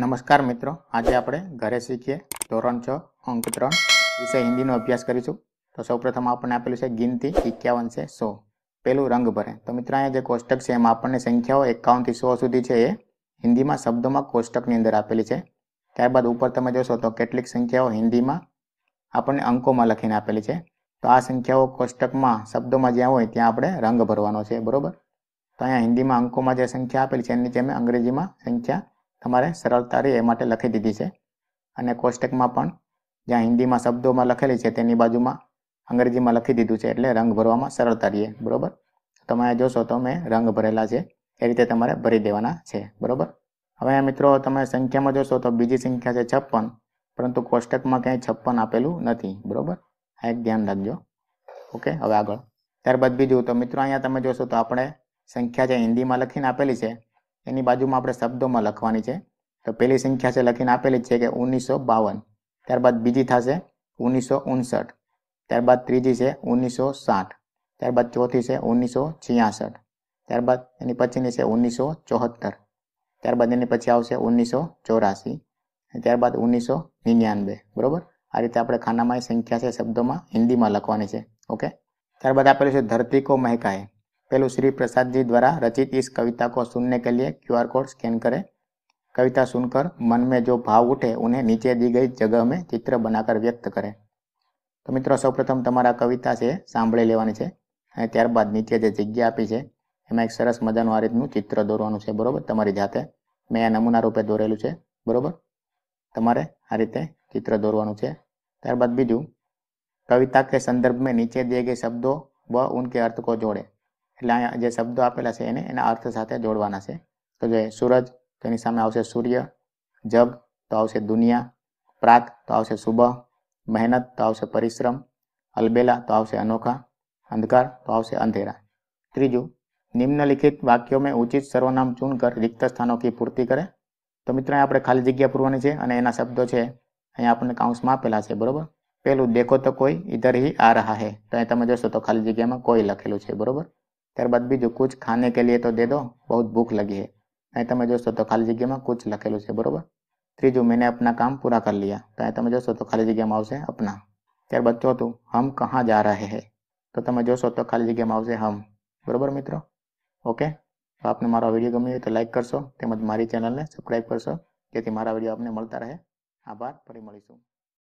નમસ્કાર મિત્રો આજે આપણે ઘરે શીખીએ ધોરણ છ અંક ત્રણ વિષય હિન્દીનો અભ્યાસ કરીશું તો સૌપ્રથમ આપણને આપેલું છે ગિનતી એકાવન છે સો પહેલું રંગ ભરે તો મિત્રો અહીંયા જે કોષ્ટક છે એમાં આપણને સંખ્યાઓ એકાવનથી સો સુધી છે એ હિન્દીમાં શબ્દોમાં કોષ્ટકની અંદર આપેલી છે ત્યારબાદ ઉપર તમે જોશો તો કેટલીક સંખ્યાઓ હિન્દીમાં આપણને અંકોમાં લખીને આપેલી છે તો આ સંખ્યાઓ કોષ્ટકમાં શબ્દોમાં જ્યાં હોય ત્યાં આપણે રંગ ભરવાનો છે બરાબર તો અહીંયા હિન્દીમાં અંકોમાં જે સંખ્યા આપેલી છે એની જેમ અંગ્રેજીમાં સંખ્યા તમારે સરળતા રહે એ માટે લખી દીધી છે અને કોષ્ટકમાં પણ જ્યાં હિન્દીમાં શબ્દોમાં લખેલી છે તેની બાજુમાં અંગ્રેજીમાં લખી દીધું છે એટલે રંગ ભરવામાં સરળતા રહીએ બરાબર તમે જોશો તો મેં રંગ ભરેલા છે એ રીતે તમારે ભરી દેવાના છે બરાબર હવે મિત્રો તમે સંખ્યામાં જોશો તો બીજી સંખ્યા છે છપ્પન પરંતુ કોષ્ટકમાં ક્યાંય છપ્પન આપેલું નથી બરાબર આ એક ધ્યાન રાખજો ઓકે હવે આગળ ત્યારબાદ બીજું તો મિત્રો અહીંયા તમે જોશો તો આપણે સંખ્યા જે હિન્દીમાં લખીને આપેલી છે એની બાજુમાં આપણે શબ્દોમાં લખવાની છે તો પહેલી સંખ્યા છે લખીને આપેલી છે કે ઓગણીસો બાવન ત્યારબાદ બીજી થશે ઓગણીસો ઉનસઠ ત્યારબાદ ત્રીજી છે ઓગણીસો સાઠ ત્યારબાદ ચોથી છે ઓગણીસો છિયાસઠ ત્યારબાદ એની પછીની છે ઓગણીસો ચોહત્તર ત્યારબાદ એની પછી આવશે ઓગણીસો ચોરાસી ત્યારબાદ ઓગણીસો નિન્યાનવે બરાબર આ રીતે આપણે ખાનામાં સંખ્યા છે શબ્દોમાં હિન્દીમાં લખવાની છે ઓકે ત્યારબાદ આપેલું છે ધરતી કો મહેકાએ पहलू શ્રી પ્રસાદજી દ્વારા રચિત रचित કવિતા કો को કે લીએ ક્યુઆર કોડ સ્કેન કરે કવિતા कविता सुनकर मन જો ભાવ भाव ઉને નીચે દી ગઈ गई મેં ચિત્ર બનાકર વ્યક્ત કરે તો મિત્રો સૌપ્રથમ તમારા કવિતા છે સાંભળી લેવાની છે અને ત્યારબાદ નીચે જે જગ્યા આપી છે એમાં એક સરસ મજાનું આ રીતનું ચિત્ર દોરવાનું છે બરોબર તમારી જાતે મેં આ નમૂના રૂપે દોરેલું છે બરોબર તમારે આ રીતે ચિત્ર દોરવાનું છે ત્યારબાદ બીજું કવિતા કે સંદર્ભ મેં નીચે દે ગઈ શબ્દો વ ઉનકે અર્થ કો જોડે એટલે અહીંયા જે શબ્દો આપેલા છે એને એના અર્થ સાથે જોડવાના છે તો જોઈએ સૂરજ તેની સામે આવશે સૂર્ય જબ તો આવશે દુનિયા પ્રાત તો આવશે શુભ મહેનત તો આવશે પરિશ્રમ અલબેલા તો આવશે અનોખા અંધકાર તો આવશે અંધેરા ત્રીજું નિમ્નલિખિત વાક્યો મેં ઉચિત સર્વનામ ચૂન કર રિક્ત સ્થાનો કી પૂર્તિ કરે તો મિત્રો આપણે ખાલી જગ્યા પૂરવાની છે અને એના શબ્દો છે અહીંયા આપણને કાઉન્સમાં આપેલા છે બરોબર પહેલું દેખો તો કોઈ ઇધર હી આ રહા હે તો અહીં તમે જોશો તો ખાલી જગ્યામાં કોઈ લખેલું છે બરોબર त્યારબાદ બીજો કુછ ખાને કે લિયે તો દે દો બહુત ભૂખ લાગી હે નહી તો મે જોસો તો ખાલી જગ્યામાં કુછ લખેલું છે બરોબર ત્રીજો મેને અપના કામ પૂરા કર લિયા તો ખાલી જગ્યામાં આવશે અપના ત્યાર બાદ ચોથું હમ ક્યાં જા રહે હે તો તમે જોસો તો ખાલી જગ્યામાં આવશે હમ બરોબર મિત્રો ઓકે તો આપને મારા વિડિયો ગમ્યો હોય તો લાઈક કરજો તેમજ મારી ચેનલને સબસ્ક્રાઇબ કરજો કે થી મારા વિડિયો આપને મળતા રહે આભાર ફરી મળીશું